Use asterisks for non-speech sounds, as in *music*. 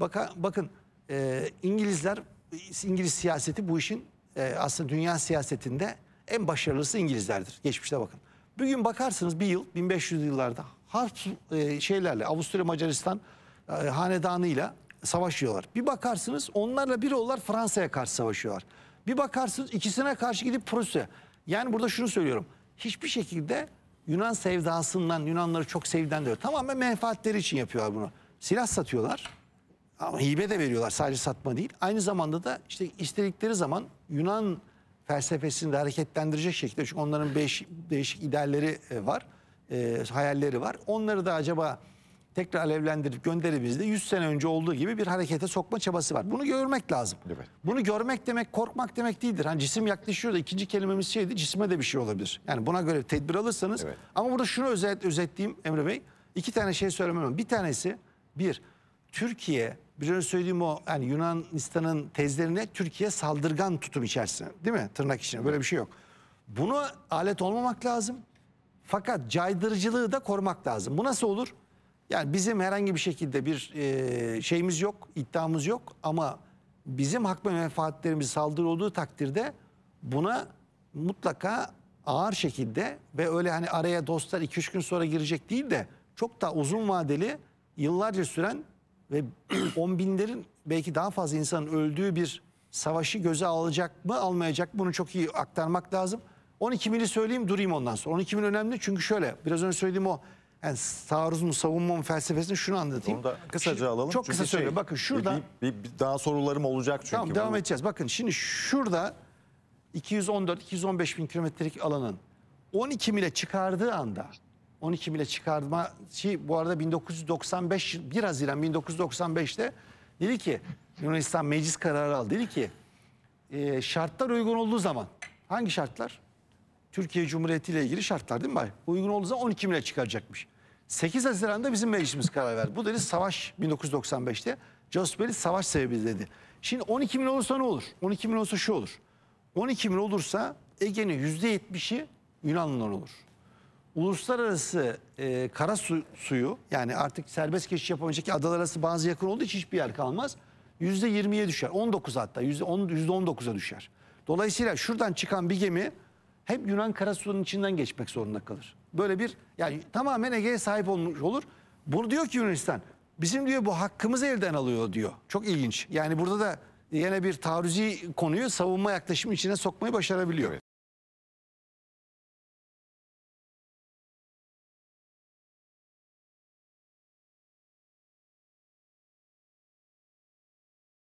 Baka, bakın e, İngilizler, İngiliz siyaseti bu işin e, aslında dünya siyasetinde en başarılısı İngilizlerdir. Geçmişte bakın. Bugün bakarsınız bir yıl 1500 yıllarda harp e, şeylerle Avusturya Macaristan e, hanedanıyla savaşıyorlar. Bir bakarsınız onlarla bir olurlar Fransa'ya karşı savaşıyorlar. Bir bakarsınız ikisine karşı gidip Prusya. Yani burada şunu söylüyorum. Hiçbir şekilde Yunan sevdasından, Yunanları çok sevden diyor. Tamamen menfaatleri için yapıyorlar bunu. Silah satıyorlar. Ama hibe de veriyorlar sadece satma değil. Aynı zamanda da işte istedikleri zaman Yunan felsefesini de hareketlendirecek şekilde. Çünkü onların beş, değişik idealleri e, var, e, hayalleri var. Onları da acaba tekrar alevlendirip gönderimizde 100 sene önce olduğu gibi bir harekete sokma çabası var. Bunu görmek lazım. Evet. Bunu görmek demek korkmak demek değildir. Hani cisim yaklaşıyor da ikinci kelimemiz şeydi cisme de bir şey olabilir. Yani buna göre tedbir alırsanız. Evet. Ama burada şunu özet, özetleyeyim Emre Bey. İki tane şey söylemem. lazım. Bir tanesi bir Türkiye bir önce söylediğim o yani Yunanistan'ın tezlerine Türkiye saldırgan tutum içerisinde değil mi? Tırnak içine böyle bir şey yok. Bunu alet olmamak lazım. Fakat caydırıcılığı da korumak lazım. Bu nasıl olur? Yani bizim herhangi bir şekilde bir e, şeyimiz yok, iddiamız yok ama bizim hak ve menfaatlerimiz saldırı olduğu takdirde buna mutlaka ağır şekilde ve öyle hani araya dostlar 2-3 gün sonra girecek değil de çok daha uzun vadeli yıllarca süren ve *clears throat* on binlerin belki daha fazla insanın öldüğü bir savaşı göze alacak mı almayacak bunu çok iyi aktarmak lazım. 12 mili söyleyeyim durayım ondan sonra. 12 mil önemli çünkü şöyle biraz önce söylediğim o yani savunma savunmanın felsefesini şunu anlatayım. Onu da kısaca alalım. Çok kısa söyle. Şey, bakın şurada. Bir, bir, bir daha sorularım olacak çünkü. Tamam devam bunu. edeceğiz. Bakın şimdi şurada 214-215 bin kilometrelik alanın 12 mile çıkardığı anda 12 bile çıkarma şey, bu arada 1995 1 Haziran 1995'te dedi ki Yunanistan meclis kararı aldı. Dedi ki e, şartlar uygun olduğu zaman hangi şartlar? Türkiye Cumhuriyeti ile ilgili şartlar değil mi Bay? Uygun olduğu zaman 12 bile çıkaracakmış. 8 Haziran'da bizim meclisimiz karar verdi. Bu dedi savaş 1995'te. Joseph Bell savaş sebebi dedi. Şimdi 12 bin olursa ne olur? 12 bin olursa şu olur. 12 bin olursa Ege'nin %70'i Yunanlılar olur uluslararası e, kara su, suyu yani artık serbest geçiş yapamayacak ki adalar arası bazı yakın olduğu için hiçbir yer kalmaz. Yüzde yirmiye düşer. 19 hatta yüzde on dokuza düşer. Dolayısıyla şuradan çıkan bir gemi hep Yunan karasusunun içinden geçmek zorunda kalır. Böyle bir yani tamamen Ege'ye sahip olmuş olur. Bunu diyor ki Yunanistan bizim diyor bu hakkımızı elden alıyor diyor. Çok ilginç. Yani burada da yine bir taarruzi konuyu savunma yaklaşımı içine sokmayı başarabiliyor. Evet.